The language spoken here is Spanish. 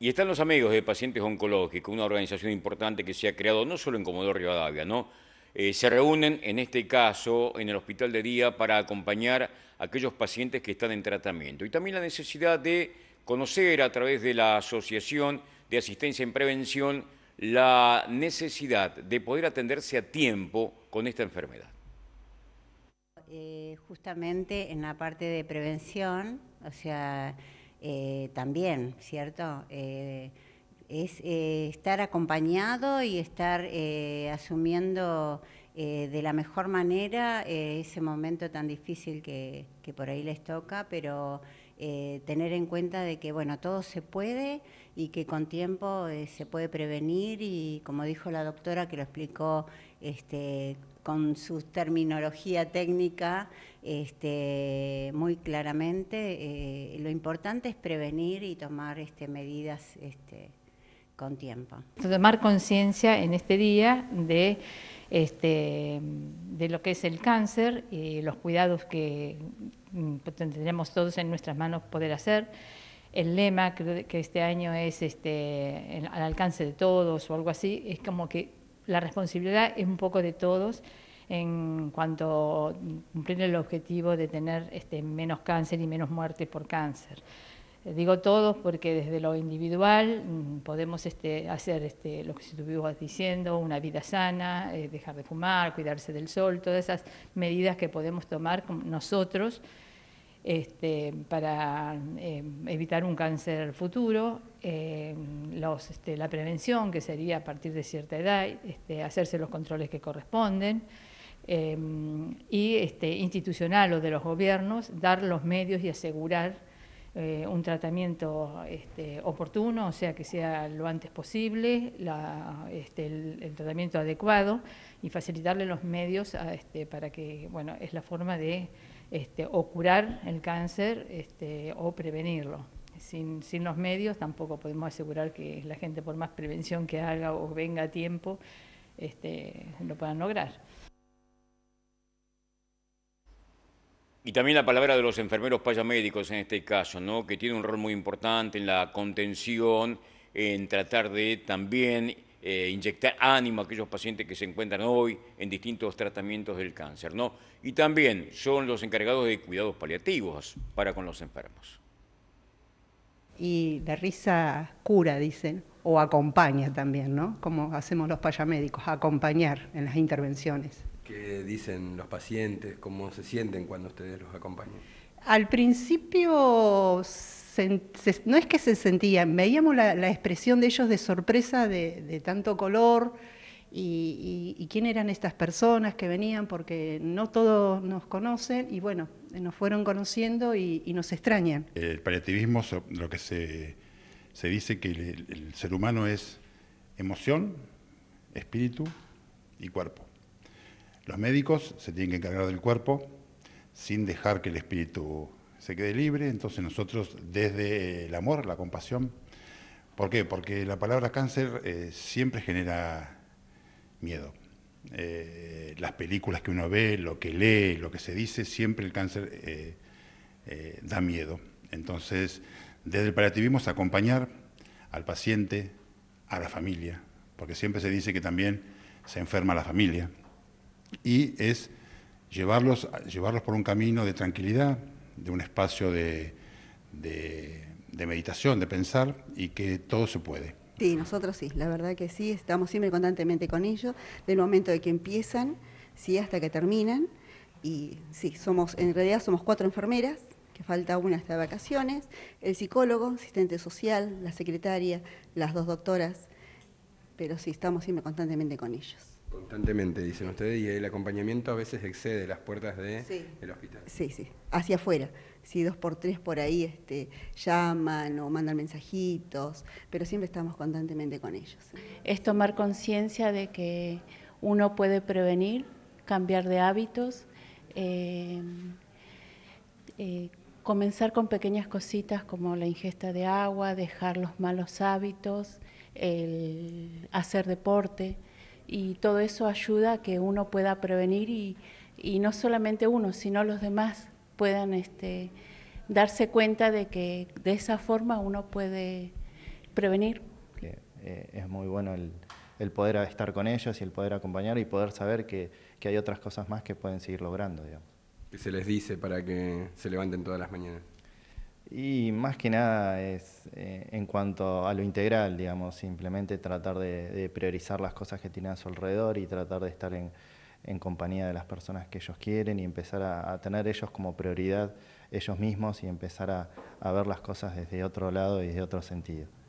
Y están los amigos de pacientes oncológicos, una organización importante que se ha creado no solo en Comodoro Rivadavia, ¿no? Eh, se reúnen en este caso en el hospital de día para acompañar a aquellos pacientes que están en tratamiento. Y también la necesidad de conocer a través de la Asociación de Asistencia en Prevención la necesidad de poder atenderse a tiempo con esta enfermedad. Eh, justamente en la parte de prevención, o sea, eh, también, ¿cierto? Eh, es eh, estar acompañado y estar asumiendo de la mejor manera ese momento tan difícil que, por ahí les toca, pero tener en cuenta de que bueno todo se puede y que con tiempo se puede prevenir y como dijo la doctora que lo explicó este, con su terminología técnica este, muy claramente. Eh, lo importante es prevenir y tomar este, medidas este, con tiempo. Tomar conciencia en este día de, este, de lo que es el cáncer y los cuidados que mm, tendremos todos en nuestras manos poder hacer el lema que este año es este, al alcance de todos o algo así, es como que la responsabilidad es un poco de todos en cuanto a cumplir el objetivo de tener este, menos cáncer y menos muertes por cáncer. Digo todos porque desde lo individual mm, podemos este, hacer este, lo que estuvimos diciendo, una vida sana, eh, dejar de fumar, cuidarse del sol, todas esas medidas que podemos tomar nosotros este, para eh, evitar un cáncer futuro, eh, este, la prevención, que sería a partir de cierta edad, este, hacerse los controles que corresponden, eh, y este, institucional o de los gobiernos, dar los medios y asegurar un tratamiento oportuno, o sea, que sea lo antes posible, el, tratamiento adecuado y facilitarle los medios para que, bueno, es la forma de este, o curar el cáncer este, o prevenirlo. Sin, sin, los medios tampoco podemos asegurar que la gente, por más prevención que haga o venga a tiempo, este, lo puedan lograr. Y también la palabra de los enfermeros payamédicos en este caso, ¿no? que tiene un rol muy importante en la contención, en tratar de también eh, inyectar ánimo a aquellos pacientes que se encuentran hoy en distintos tratamientos del cáncer, ¿no? Y también son los encargados de cuidados paliativos para con los enfermos. Y la risa cura, dicen, o acompaña también, ¿no? Como hacemos los payamédicos, acompañar en las intervenciones. ¿Qué dicen los pacientes? ¿Cómo se sienten cuando ustedes los acompañan? Al principio no es que se sentían, veíamos la, expresión de ellos de sorpresa de, tanto color y, quién eran estas personas que venían, porque no todos nos conocen y bueno, nos fueron conociendo y, nos extrañan. El paliativismo, lo que se, dice que el ser humano es emoción, espíritu y cuerpo. Los médicos se tienen que encargar del cuerpo sin dejar que el espíritu se quede libre. Entonces nosotros desde el amor, la compasión, ¿por qué? Porque la palabra cáncer eh, siempre genera miedo. Eh, las películas que uno ve, lo que lee, lo que se dice, siempre el cáncer eh, da miedo. Entonces, desde el paliativismo es acompañar al paciente, a la familia, porque siempre se dice que también se enferma la familia, y es llevarlos, llevarlos por un camino de tranquilidad, de un espacio de, meditación, de pensar y que todo se puede. Sí, nosotros sí, la verdad que sí, estamos siempre constantemente con ellos, del momento de que empiezan, sí, hasta que terminan. Y sí, somos, en realidad somos cuatro enfermeras, que falta una hasta vacaciones, el psicólogo, asistente social, la secretaria, las dos doctoras, pero sí, estamos siempre constantemente con ellos. Constantemente, dicen ustedes, y el acompañamiento a veces excede las puertas de, del hospital. Sí, sí, hacia afuera. Si dos por tres por ahí este, llaman o mandan mensajitos, pero siempre estamos constantemente con ellos. Es tomar conciencia de que uno puede prevenir, cambiar de hábitos, eh, eh, comenzar con pequeñas cositas como la ingesta de agua, dejar los malos hábitos, hacer deporte y todo eso ayuda a que uno pueda prevenir y, no solamente uno, sino los demás puedan este, darse cuenta de que de esa forma uno puede prevenir. Eh, es muy bueno el, poder estar con ellos y el poder acompañar y poder saber que, hay otras cosas más que pueden seguir logrando. Digamos. se les dice para que se levanten todas las mañanas. Y más que nada es eh, en cuanto a lo integral, digamos, simplemente tratar de, priorizar las cosas que tienen a su alrededor y tratar de estar en, compañía de las personas que ellos quieren y empezar a, tener ellos como prioridad ellos mismos y empezar a, a ver las cosas desde otro lado y desde otro sentido.